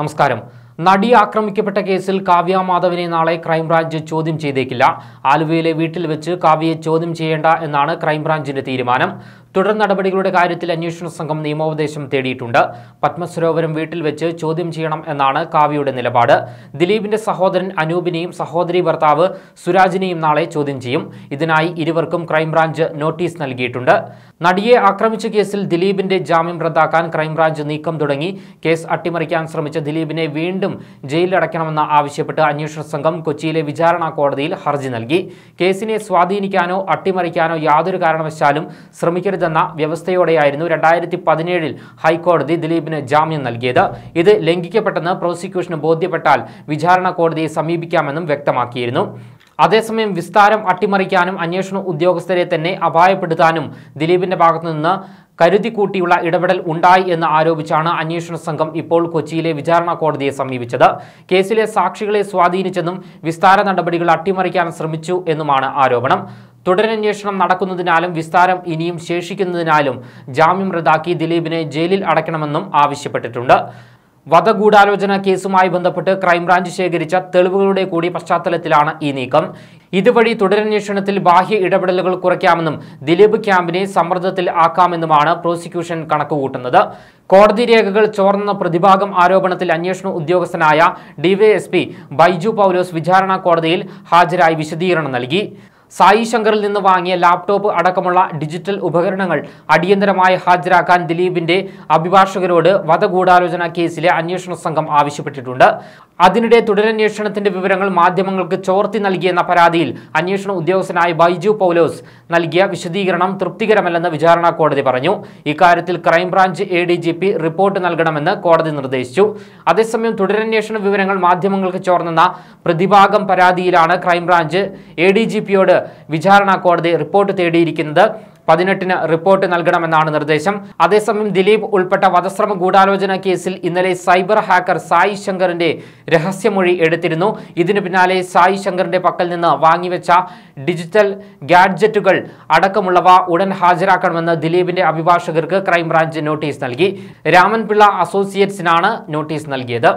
നമസ്കാരം നടി ആക്രമിക്കപ്പെട്ട കേസിൽ കാവ്യ മാധവിനെ നാളെ ക്രൈംബ്രാഞ്ച് ചോദ്യം ചെയ്തേക്കില്ല ആലുവയിലെ വീട്ടിൽ വെച്ച് കാവ്യയെ ചോദ്യം ചെയ്യേണ്ട എന്നാണ് ക്രൈംബ്രാഞ്ചിന്റെ തീരുമാനം തുടർ നടപടികളുടെ കാര്യത്തിൽ അന്വേഷണ സംഘം നിയമോപദേശം തേടിയിട്ടുണ്ട് പത്മസരോവരം വീട്ടിൽ വെച്ച് ചോദ്യം ചെയ്യണം എന്നാണ് കാവ്യയുടെ നിലപാട് ദിലീപിന്റെ സഹോദരൻ അനൂപിനെയും സഹോദരി ഭർത്താവ് സുരാജിനെയും നാളെ ചോദ്യം ചെയ്യും ഇതിനായി ഇരുവർക്കും ക്രൈംബ്രാഞ്ച് നോട്ടീസ് നൽകിയിട്ടുണ്ട് നടിയെ ആക്രമിച്ച കേസിൽ ദിലീപിന്റെ ജാമ്യം റദ്ദാക്കാൻ ക്രൈംബ്രാഞ്ച് നീക്കം തുടങ്ങി കേസ് അട്ടിമറിക്കാൻ ശ്രമിച്ച ദിലീപിനെ വീണ്ടും ജയിലിലടയ്ക്കണമെന്ന് ആവശ്യപ്പെട്ട് അന്വേഷണ സംഘം കൊച്ചിയിലെ വിചാരണ കോടതിയിൽ ഹർജി നൽകി കേസിനെ സ്വാധീനിക്കാനോ അട്ടിമറിക്കാനോ യാതൊരു കാരണവശാലും ശ്രമിക്കരുത് ചെയ്യരുതെന്ന വ്യവസ്ഥയോടെയായിരുന്നു രണ്ടായിരത്തി പതിനേഴിൽ ഹൈക്കോടതി ദിലീപിന് ജാമ്യം നൽകിയത് ഇത് ലംഘിക്കപ്പെട്ടെന്ന് പ്രോസിക്യൂഷന് ബോധ്യപ്പെട്ടാൽ വിചാരണ കോടതിയെ സമീപിക്കാമെന്നും വ്യക്തമാക്കിയിരുന്നു അതേസമയം വിസ്താരം അട്ടിമറിക്കാനും അന്വേഷണ ഉദ്യോഗസ്ഥരെ തന്നെ അപായപ്പെടുത്താനും ദിലീപിന്റെ ഭാഗത്തുനിന്ന് കൂട്ടിയുള്ള ഇടപെടൽ ഉണ്ടായി എന്ന് ആരോപിച്ചാണ് അന്വേഷണ സംഘം ഇപ്പോൾ കൊച്ചിയിലെ വിചാരണ കോടതിയെ സമീപിച്ചത് കേസിലെ സാക്ഷികളെ സ്വാധീനിച്ചെന്നും വിസ്താര നടപടികൾ അട്ടിമറിക്കാൻ ശ്രമിച്ചു എന്നുമാണ് ആരോപണം തുടരന്വേഷണം നടക്കുന്നതിനാലും വിസ്താരം ഇനിയും ശേഷിക്കുന്നതിനാലും ജാമ്യം റദ്ദാക്കി ദിലീപിനെ ജയിലിൽ അടയ്ക്കണമെന്നും ആവശ്യപ്പെട്ടിട്ടുണ്ട് വധഗൂഢാലോചന കേസുമായി ബന്ധപ്പെട്ട് ക്രൈംബ്രാഞ്ച് ശേഖരിച്ച തെളിവുകളുടെ കൂടി പശ്ചാത്തലത്തിലാണ് ഈ നീക്കം ഇതുവഴി തുടരന്വേഷണത്തിൽ ബാഹ്യ ഇടപെടലുകൾ കുറയ്ക്കാമെന്നും ദിലീപ് ക്യാമ്പിനെ സമ്മർദ്ദത്തിൽ ആക്കാമെന്നുമാണ് പ്രോസിക്യൂഷൻ കണക്കുകൂട്ടുന്നത് കോടതി രേഖകൾ ചോർന്ന പ്രതിഭാഗം ആരോപണത്തിൽ അന്വേഷണ ഉദ്യോഗസ്ഥനായ ഡിവൈഎസ്പി ബൈജു പൗലോസ് വിചാരണ കോടതിയിൽ ഹാജരായി വിശദീകരണം നൽകി സായി ശങ്കറിൽ നിന്ന് വാങ്ങിയ ലാപ്ടോപ്പ് അടക്കമുള്ള ഡിജിറ്റൽ ഉപകരണങ്ങൾ അടിയന്തരമായി ഹാജരാക്കാൻ ദിലീപിന്റെ അഭിഭാഷകരോട് വധഗൂഢാലോചന കേസിലെ അന്വേഷണ സംഘം ആവശ്യപ്പെട്ടിട്ടുണ്ട് അതിനിടെ തുടരന്വേഷണത്തിന്റെ വിവരങ്ങൾ മാധ്യമങ്ങൾക്ക് ചോർത്തി നൽകിയെന്ന പരാതിയിൽ അന്വേഷണ ഉദ്യോഗസ്ഥനായ ബൈജു പൗലോസ് നൽകിയ വിശദീകരണം തൃപ്തികരമല്ലെന്ന് വിചാരണ കോടതി പറഞ്ഞു ഇക്കാര്യത്തിൽ crime branch A D G P report നൽകണമെന്ന് കോടതി നിർദ്ദേശിച്ചു അതേസമയം തുടരന്വേഷണ വിവരങ്ങൾ മാധ്യമങ്ങൾക്ക് ചോർന്നെന്ന പ്രതിഭാഗം പരാതിയിലാണ് ക്രൈംബ്രാഞ്ച് എ ഡി ജി പിയോട് വിചാരണ കോടതി റിപ്പോർട്ട് തേടിയിരിക്കുന്നത് പതിനെട്ടിന് റിപ്പോർട്ട് നൽകണമെന്നാണ് നിർദ്ദേശം അതേസമയം ദിലീപ് ഉൾപ്പെട്ട വധശ്രമ ഗൂഢാലോചന കേസിൽ ഇന്നലെ സൈബർ ഹാക്കർ സായി ശങ്കറിന്റെ രഹസ്യമൊഴി എടുത്തിരുന്നു ഇതിനു പിന്നാലെ സായി ശങ്കറിന്റെ പക്കൽ നിന്ന് വാങ്ങിവെച്ച ഡിജിറ്റൽ ഗാഡ്ജറ്റുകൾ അടക്കമുള്ളവ ഉടൻ ഹാജരാക്കണമെന്ന് ദിലീപിന്റെ അഭിഭാഷകർക്ക് ക്രൈംബ്രാഞ്ച് നോട്ടീസ് നൽകി രാമൻപിള്ള അസോസിയേറ്റ്സിനാണ് നോട്ടീസ് നൽകിയത്